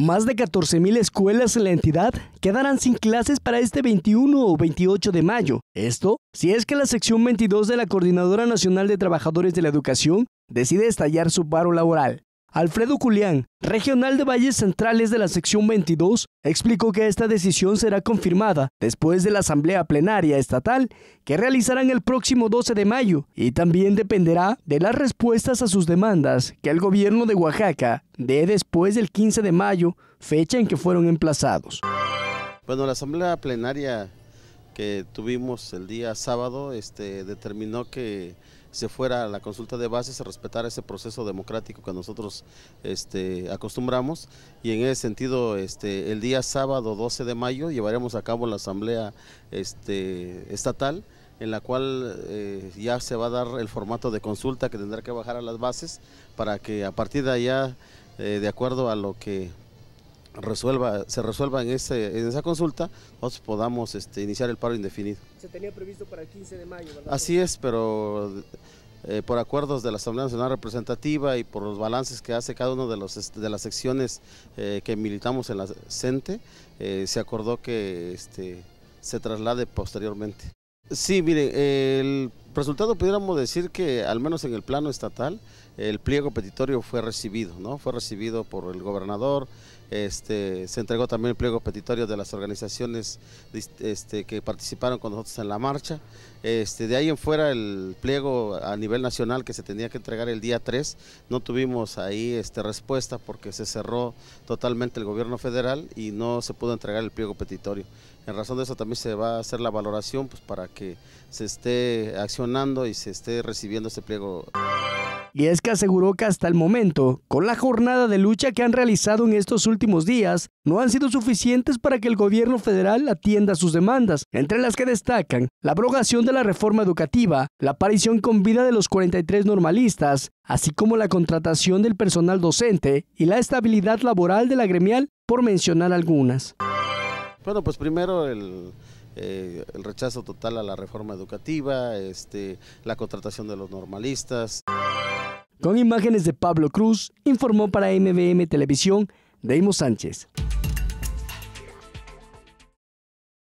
Más de 14.000 escuelas en la entidad quedarán sin clases para este 21 o 28 de mayo. Esto si es que la sección 22 de la Coordinadora Nacional de Trabajadores de la Educación decide estallar su paro laboral. Alfredo Culián, regional de Valles Centrales de la sección 22, explicó que esta decisión será confirmada después de la asamblea plenaria estatal que realizarán el próximo 12 de mayo y también dependerá de las respuestas a sus demandas que el gobierno de Oaxaca dé después del 15 de mayo, fecha en que fueron emplazados. Bueno, la asamblea plenaria que tuvimos el día sábado este, determinó que se fuera a la consulta de bases a respetar ese proceso democrático que nosotros este, acostumbramos y en ese sentido este, el día sábado 12 de mayo llevaremos a cabo la asamblea este, estatal en la cual eh, ya se va a dar el formato de consulta que tendrá que bajar a las bases para que a partir de allá, eh, de acuerdo a lo que resuelva, se resuelva en, ese, esa consulta, nosotros podamos este, iniciar el paro indefinido. Se tenía previsto para el 15 de mayo, ¿verdad? Así es, pero eh, por acuerdos de la Asamblea Nacional Representativa y por los balances que hace cada una de, este, de las secciones eh, que militamos en la CENTE, e, eh, se acordó que este, se traslade posteriormente. Sí, mire, el resultado pudiéramos decir que, al menos en el plano estatal, el pliego petitorio fue recibido, ¿no? Fue recibido por el gobernador, este, se entregó también el pliego petitorio de las organizaciones este, que participaron con nosotros en la marcha. Este, de ahí en fuera el pliego a nivel nacional que se tenía que entregar el día 3, no tuvimos ahí este, respuesta porque se cerró totalmente el gobierno federal y no se pudo entregar el pliego petitorio. En razón de eso también se va a hacer la valoración pues, para que se esté accionando y se esté recibiendo este pliego y es que aseguró que hasta el momento, con la jornada de lucha que han realizado en estos últimos días, no han sido suficientes para que el gobierno federal atienda sus demandas, entre las que destacan la abrogación de la reforma educativa, la aparición con vida de los 43 normalistas, así como la contratación del personal docente y la estabilidad laboral de la gremial, por mencionar algunas. Bueno, pues primero el, eh, rechazo total a la reforma educativa, este, la contratación de los normalistas. Con imágenes de Pablo Cruz, informó para MBM Televisión Deimos Sánchez.